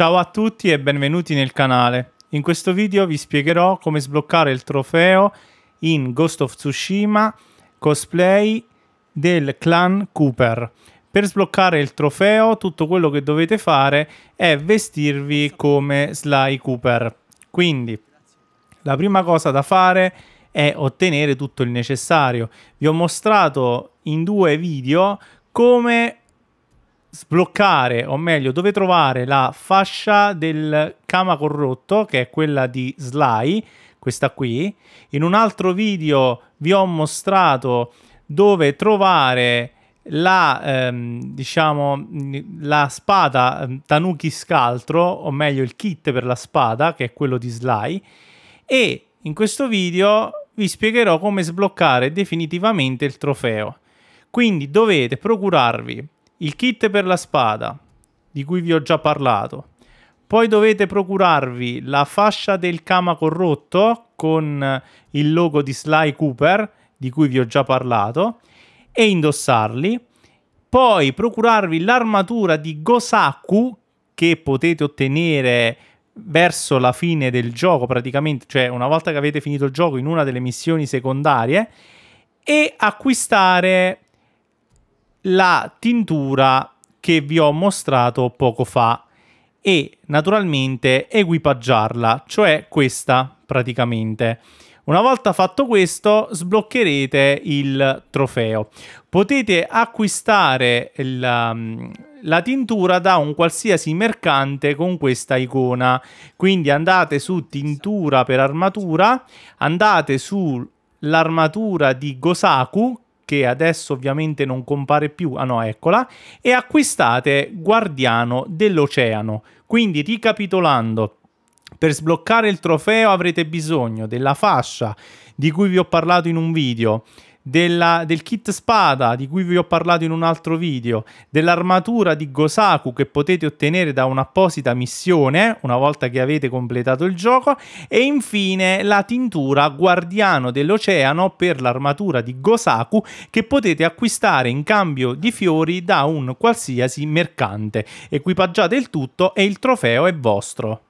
Ciao a tutti e benvenuti nel canale. In questo video vi spiegherò come sbloccare il trofeo in Ghost of Tsushima cosplay del clan Cooper. Per sbloccare il trofeo tutto quello che dovete fare è vestirvi come Sly Cooper. Quindi la prima cosa da fare è ottenere tutto il necessario. Vi ho mostrato in due video come sbloccare, o meglio, dove trovare la fascia del Kama Corrotto, che è quella di Sly, questa qui. In un altro video vi ho mostrato dove trovare la, ehm, diciamo, la spada ehm, Tanuki Scaltro, o meglio il kit per la spada, che è quello di Sly, e in questo video vi spiegherò come sbloccare definitivamente il trofeo. Quindi dovete procurarvi il kit per la spada, di cui vi ho già parlato. Poi dovete procurarvi la fascia del Kama corrotto con il logo di Sly Cooper, di cui vi ho già parlato, e indossarli. Poi procurarvi l'armatura di Gosaku, che potete ottenere verso la fine del gioco praticamente, cioè una volta che avete finito il gioco in una delle missioni secondarie, e acquistare la tintura che vi ho mostrato poco fa e naturalmente equipaggiarla, cioè questa praticamente. Una volta fatto questo sbloccherete il trofeo. Potete acquistare la, um, la, tintura da un qualsiasi mercante con questa icona. Quindi andate su tintura per armatura, andate sull'armatura di Gosaku che adesso ovviamente non compare più, ah no eccola, e acquistate Guardiano dell'Oceano. Quindi ricapitolando, per sbloccare il trofeo avrete bisogno della fascia di cui vi ho parlato in un video, della, del kit spada di cui vi ho parlato in un altro video, dell'armatura di Gosaku che potete ottenere da un'apposita missione una volta che avete completato il gioco e infine la tintura Guardiano dell'Oceano per l'armatura di Gosaku che potete acquistare in cambio di fiori da un qualsiasi mercante. Equipaggiate il tutto e il trofeo è vostro.